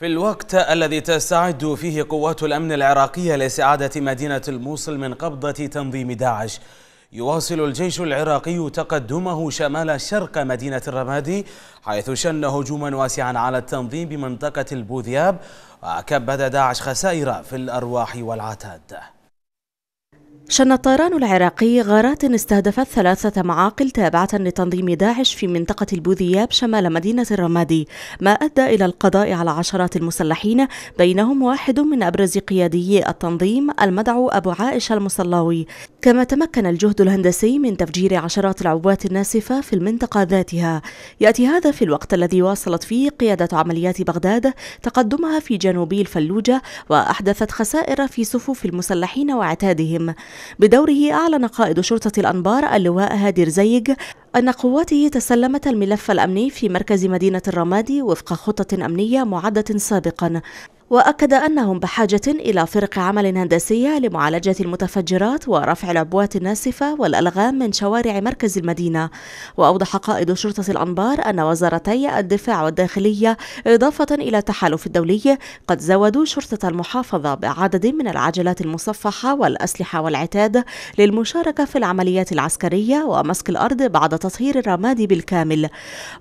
في الوقت الذي تستعد فيه قوات الأمن العراقية لاستعادة مدينة الموصل من قبضة تنظيم داعش يواصل الجيش العراقي تقدمه شمال شرق مدينة الرمادي حيث شن هجوما واسعا على التنظيم بمنطقة البوذياب وكبد داعش خسائر في الأرواح والعتاد شن الطيران العراقي غارات استهدفت ثلاثة معاقل تابعة لتنظيم داعش في منطقة البوذياب شمال مدينة الرمادي ما أدى إلى القضاء على عشرات المسلحين بينهم واحد من أبرز قيادي التنظيم المدعو أبو عائشة المصلاوي كما تمكن الجهد الهندسي من تفجير عشرات العبوات الناسفة في المنطقة ذاتها يأتي هذا في الوقت الذي واصلت فيه قيادة عمليات بغداد تقدمها في جنوبي الفلوجة وأحدثت خسائر في صفوف المسلحين وعتادهم بدوره أعلن قائد شرطة الأنبار اللواء هادي رزيج أن قواته تسلمت الملف الأمني في مركز مدينة الرمادي وفق خطة أمنية معدة سابقا وأكد أنهم بحاجة إلى فرق عمل هندسية لمعالجة المتفجرات ورفع العبوات الناسفة والألغام من شوارع مركز المدينة وأوضح قائد شرطة الأنبار أن وزارتي الدفاع والداخلية إضافة إلى التحالف الدولي قد زودوا شرطة المحافظة بعدد من العجلات المصفحة والأسلحة والعتاد للمشاركة في العمليات العسكرية ومسك الأرض بعد تطهير الرماد بالكامل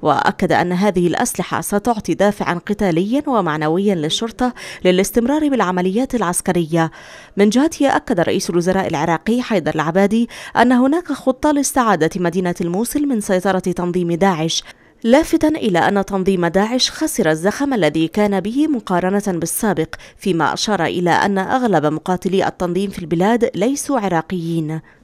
وأكد أن هذه الأسلحة ستعطي دافعا قتاليا ومعنويا للشرطة للاستمرار بالعمليات العسكرية من جهته أكد رئيس الوزراء العراقي حيدر العبادي أن هناك خطة لاستعادة مدينة الموصل من سيطرة تنظيم داعش لافتا إلى أن تنظيم داعش خسر الزخم الذي كان به مقارنة بالسابق فيما أشار إلى أن أغلب مقاتلي التنظيم في البلاد ليسوا عراقيين